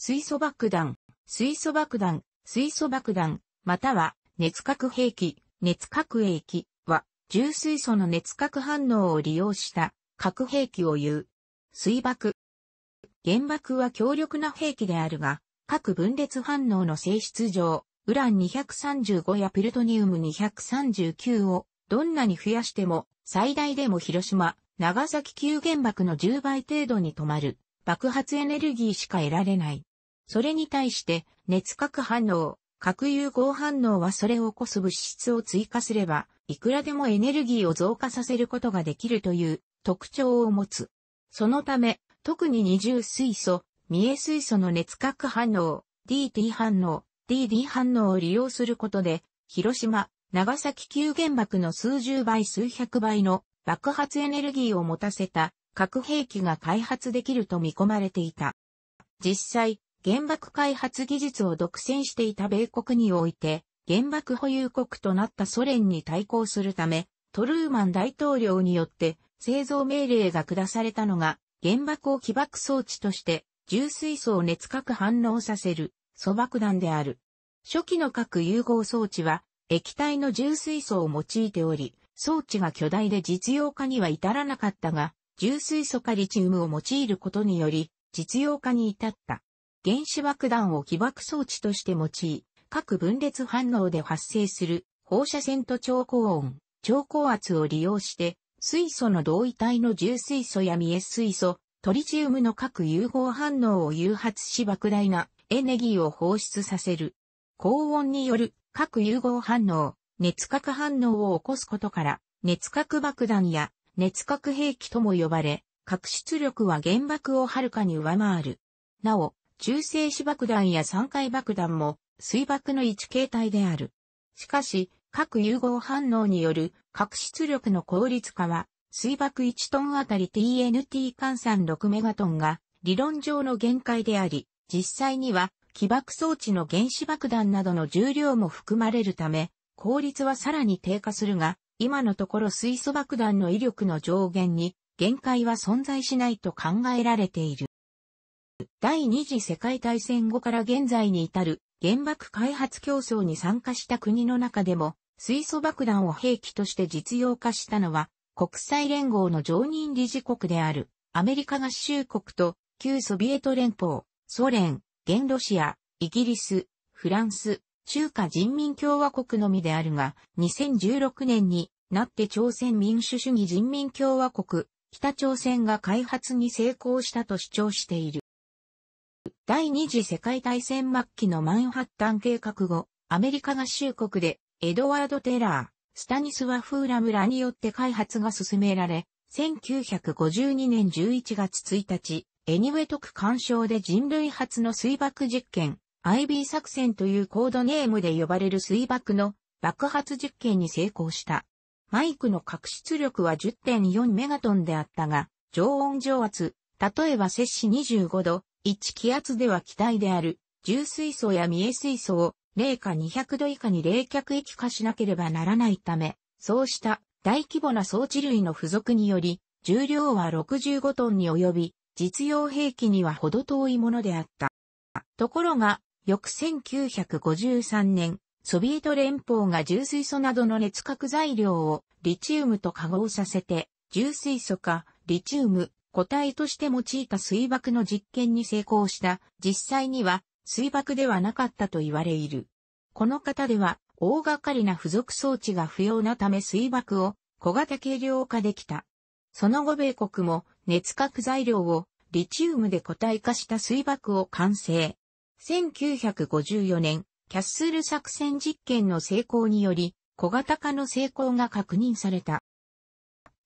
水素爆弾、水素爆弾、水素爆弾、または熱核兵器、熱核兵器は、重水素の熱核反応を利用した核兵器を言う。水爆。原爆は強力な兵器であるが、核分裂反応の性質上、ウラン235やプルトニウム239をどんなに増やしても最大でも広島、長崎級原爆の10倍程度に止まる爆発エネルギーしか得られない。それに対して、熱核反応、核融合反応はそれを起こす物質を追加すれば、いくらでもエネルギーを増加させることができるという特徴を持つ。そのため、特に二重水素、三重水素の熱核反応、DT 反応、DD 反応を利用することで、広島、長崎級原爆の数十倍数百倍の爆発エネルギーを持たせた核兵器が開発できると見込まれていた。実際、原爆開発技術を独占していた米国において、原爆保有国となったソ連に対抗するため、トルーマン大統領によって製造命令が下されたのが、原爆を起爆装置として、重水素を熱核反応させる、素爆弾である。初期の核融合装置は、液体の重水素を用いており、装置が巨大で実用化には至らなかったが、重水素かリチウムを用いることにより、実用化に至った。原子爆弾を起爆装置として用い、各分裂反応で発生する放射線と超高温、超高圧を利用して、水素の同位体の重水素や未越水素、トリチウムの各融合反応を誘発し莫大なエネルギーを放出させる。高温による各融合反応、熱核反応を起こすことから、熱核爆弾や熱核兵器とも呼ばれ、核出力は原爆をはるかに上回る。なお、中性子爆弾や三回爆弾も水爆の一形態である。しかし、核融合反応による核出力の効率化は、水爆1トンあたり TNT 換算6メガトンが理論上の限界であり、実際には起爆装置の原子爆弾などの重量も含まれるため、効率はさらに低下するが、今のところ水素爆弾の威力の上限に限界は存在しないと考えられている。第二次世界大戦後から現在に至る原爆開発競争に参加した国の中でも水素爆弾を兵器として実用化したのは国際連合の常任理事国であるアメリカ合衆国と旧ソビエト連邦、ソ連、現ロシア、イギリス、フランス、中華人民共和国のみであるが、2016年になって朝鮮民主主義人民共和国、北朝鮮が開発に成功したと主張している。第二次世界大戦末期のマンハッタン計画後、アメリカ合衆国でエドワード・テラー、スタニスワ・フーラムらによって開発が進められ、1952年11月1日、エニウェトク干渉で人類初の水爆実験、IB 作戦というコードネームで呼ばれる水爆の爆発実験に成功した。マイクの核出力は10.4メガトンであったが、常温上圧、例えば摂氏25度、1気圧では気体である、重水素や未水素を、冷下200度以下に冷却液化しなければならないため、そうした大規模な装置類の付属により、重量は65トンに及び、実用兵器にはほど遠いものであった。ところが、翌1953年、ソビエト連邦が重水素などの熱核材料をリチウムと化合させて、重水素化、リチウム、個体として用いた水爆の実験に成功した、実際には水爆ではなかったと言われいる。この方では、大掛かりな付属装置が不要なため水爆を小型軽量化できた。その後米国も熱核材料をリチウムで固体化した水爆を完成。1954年、キャッスル作戦実験の成功により、小型化の成功が確認された。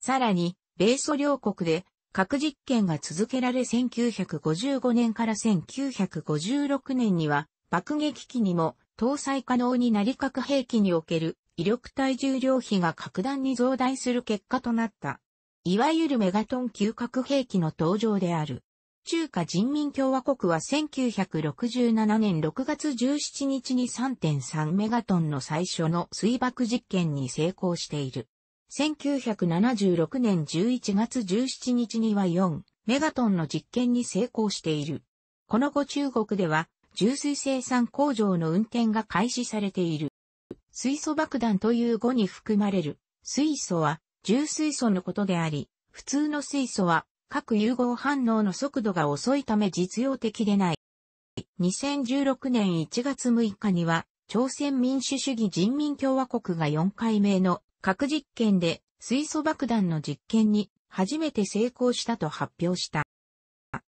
さらに、米ソ両国で核実験が続けられ1955年から1956年には爆撃機にも搭載可能になり核兵器における威力体重量比が格段に増大する結果となった。いわゆるメガトン級核兵器の登場である。中華人民共和国は1967年6月17日に3.3メガトンの最初の水爆実験に成功している。1976年11月17日には4メガトンの実験に成功している。この後中国では、重水生産工場の運転が開始されている。水素爆弾という語に含まれる水素は重水素のことであり、普通の水素は各融合反応の速度が遅いため実用的でない。2016年1月6日には朝鮮民主主義人民共和国が4回目の核実験で水素爆弾の実験に初めて成功したと発表した。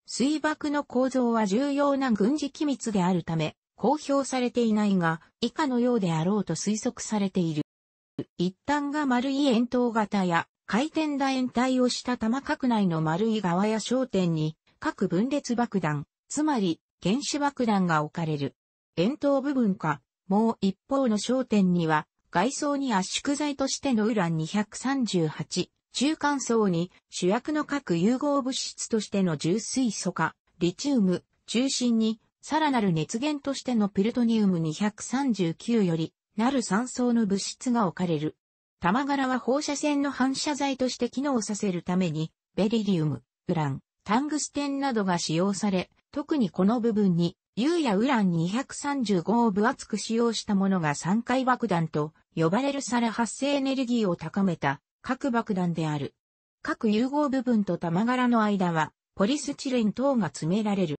水爆の構造は重要な軍事機密であるため、公表されていないが、以下のようであろうと推測されている。一旦が丸い円筒型や回転楕円体をした玉角内の丸い側や焦点に各分裂爆弾、つまり原子爆弾が置かれる。円筒部分か、もう一方の焦点には外装に圧縮剤としてのウラン238、中間層に主役の各融合物質としての重水素化、リチウム、中心にさらなる熱源としてのプルトニウム239より、なる酸層の物質が置かれる。玉柄は放射線の反射材として機能させるために、ベリリウム、ウラン、タングステンなどが使用され、特にこの部分に有やウラン235を分厚く使用したものが三回爆弾と呼ばれる皿発生エネルギーを高めた核爆弾である。核融合部分と玉柄の間はポリスチレン等が詰められる。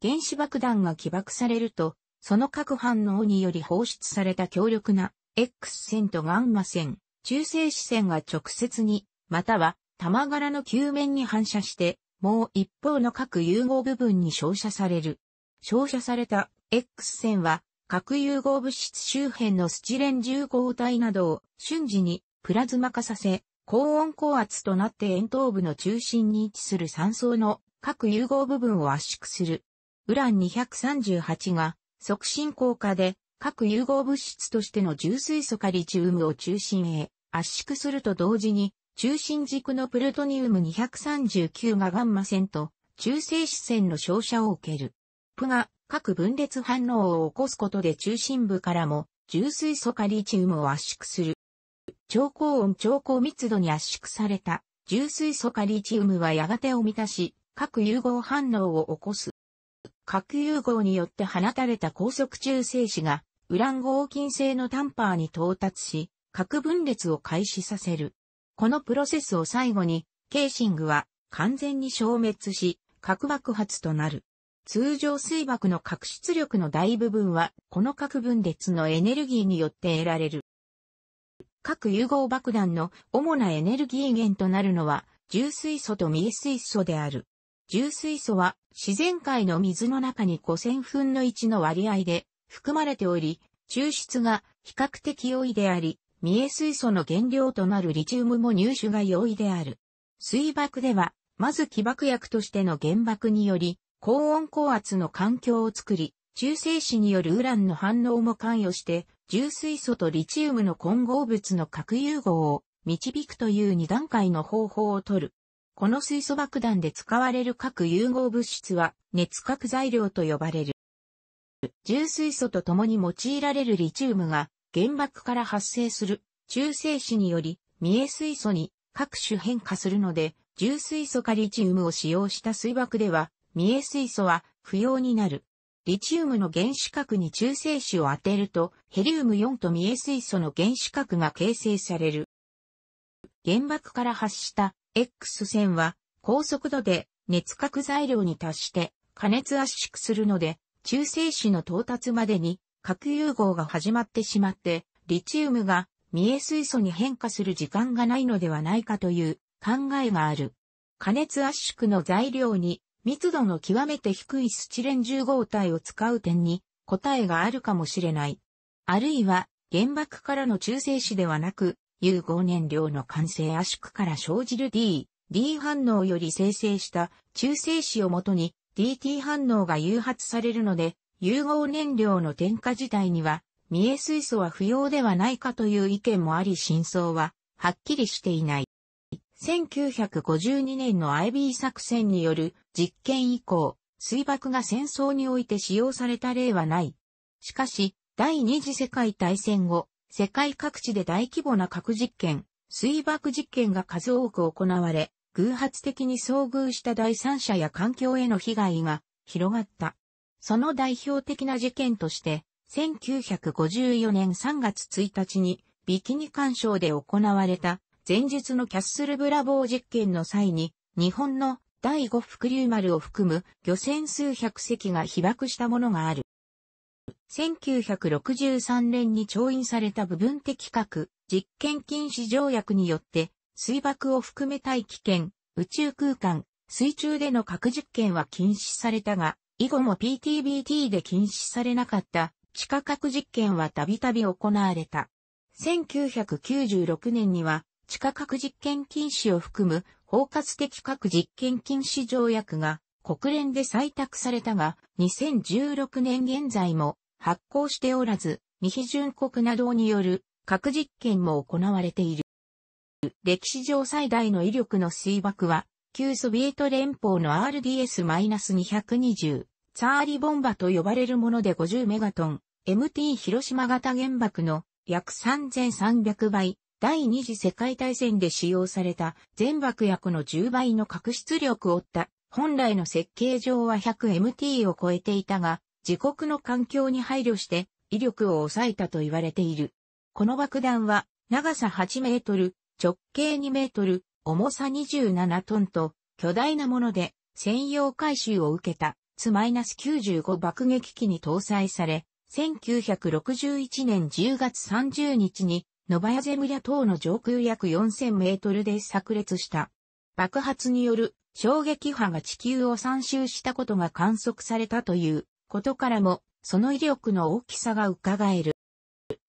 原子爆弾が起爆されると、その核反応により放出された強力な X 線とガンマ線、中性子線が直接に、または玉柄の球面に反射して、もう一方の核融合部分に照射される。照射された X 線は核融合物質周辺のスチレン重合体などを瞬時にプラズマ化させ、高温高圧となって円頭部の中心に位置する酸素の核融合部分を圧縮する。ウラン238が促進効果で核融合物質としての重水素カリチウムを中心へ圧縮すると同時に中心軸のプルトニウム239がガンマ線と中性子線の照射を受ける。プが各分裂反応を起こすことで中心部からも重水素化リチウムを圧縮する。超高温超高密度に圧縮された重水素化リチウムはやがてを満たし、核融合反応を起こす。核融合によって放たれた高速中性子がウラン合金製のタンパーに到達し、核分裂を開始させる。このプロセスを最後に、ケーシングは完全に消滅し、核爆発となる。通常水爆の核出力の大部分は、この核分裂のエネルギーによって得られる。核融合爆弾の主なエネルギー源となるのは、重水素と未水素である。重水素は自然界の水の中に5000分の1の割合で含まれており、抽出が比較的容易であり、未水素の原料となるリチウムも入手が容易である。水爆では、まず起爆薬としての原爆により、高温高圧の環境を作り、中性子によるウランの反応も関与して、重水素とリチウムの混合物の核融合を導くという2段階の方法をとる。この水素爆弾で使われる核融合物質は熱核材料と呼ばれる。重水素と共に用いられるリチウムが原爆から発生する中性子により見栄水素に各種変化するので、重水素かリチウムを使用した水爆では見え水素は不要になる。リチウムの原子核に中性子を当てると、ヘリウム4と見え水素の原子核が形成される。原爆から発した X 線は高速度で熱核材料に達して加熱圧縮するので、中性子の到達までに核融合が始まってしまって、リチウムが見え水素に変化する時間がないのではないかという考えがある。加熱圧縮の材料に密度の極めて低いスチレン重合体を使う点に答えがあるかもしれない。あるいは原爆からの中性子ではなく、融合燃料の完成圧縮から生じる D、D 反応より生成した中性子をもとに DT 反応が誘発されるので、融合燃料の添加自体には、見え水素は不要ではないかという意見もあり真相は、はっきりしていない。1952年の IB 作戦による実験以降、水爆が戦争において使用された例はない。しかし、第二次世界大戦後、世界各地で大規模な核実験、水爆実験が数多く行われ、偶発的に遭遇した第三者や環境への被害が広がった。その代表的な事件として、1954年3月1日にビキニ干渉で行われた前日のキャッスルブラボー実験の際に、日本の第五福竜丸を含む漁船数百隻が被爆したものがある。1963年に調印された部分的核実験禁止条約によって水爆を含め大気圏、宇宙空間、水中での核実験は禁止されたが、以後も PTBT で禁止されなかった地下核実験はたびたび行われた。1996年には地下核実験禁止を含む包括的核実験禁止条約が国連で採択されたが、2016年現在も発行しておらず、未批准国などによる核実験も行われている。歴史上最大の威力の水爆は、旧ソビエト連邦の RDS-220 ツァーリボンバと呼ばれるもので50メガトン、MT 広島型原爆の約3300倍、第二次世界大戦で使用された全爆薬の10倍の核出力を負った。本来の設計上は 100MT を超えていたが、自国の環境に配慮して威力を抑えたと言われている。この爆弾は長さ8メートル、直径2メートル、重さ27トンと巨大なもので専用回収を受けた S-95 爆撃機に搭載され、1961年10月30日にノバヤゼムリャ島の上空約4000メートルで炸裂した。爆発による衝撃波が地球を参集したことが観測されたということからも、その威力の大きさが伺える。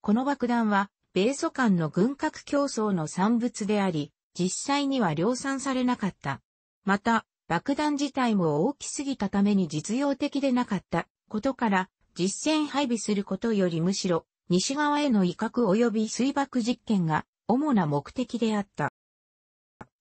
この爆弾は、米ソ間の軍拡競争の産物であり、実際には量産されなかった。また、爆弾自体も大きすぎたために実用的でなかったことから、実戦配備することよりむしろ西側への威嚇及び水爆実験が主な目的であった。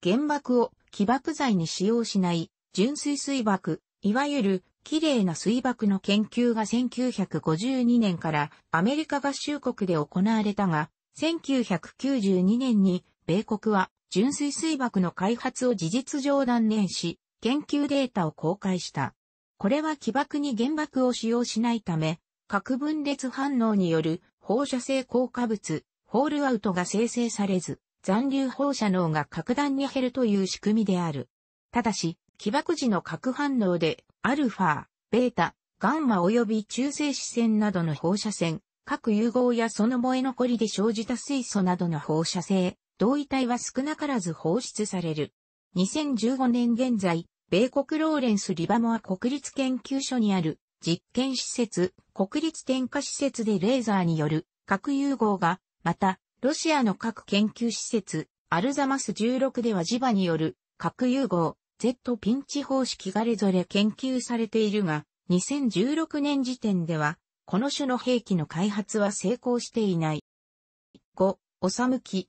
原爆を起爆剤に使用しない純粋水爆、いわゆる綺麗な水爆の研究が1952年からアメリカ合衆国で行われたが、1992年に米国は純粋水爆の開発を事実上断念し、研究データを公開した。これは起爆に原爆を使用しないため、核分裂反応による放射性効果物、ホールアウトが生成されず、残留放射能が格段に減るという仕組みである。ただし、起爆時の核反応で、アルファ、ベータ、ガンマ及び中性子線などの放射線、核融合やその燃え残りで生じた水素などの放射性、同位体は少なからず放出される。2015年現在、米国ローレンス・リバモア国立研究所にある実験施設国立点火施設でレーザーによる核融合が、また、ロシアの核研究施設、アルザマス16では磁場による核融合、Z ピンチ方式がれぞれ研究されているが、2016年時点では、この種の兵器の開発は成功していない。5、おさむき、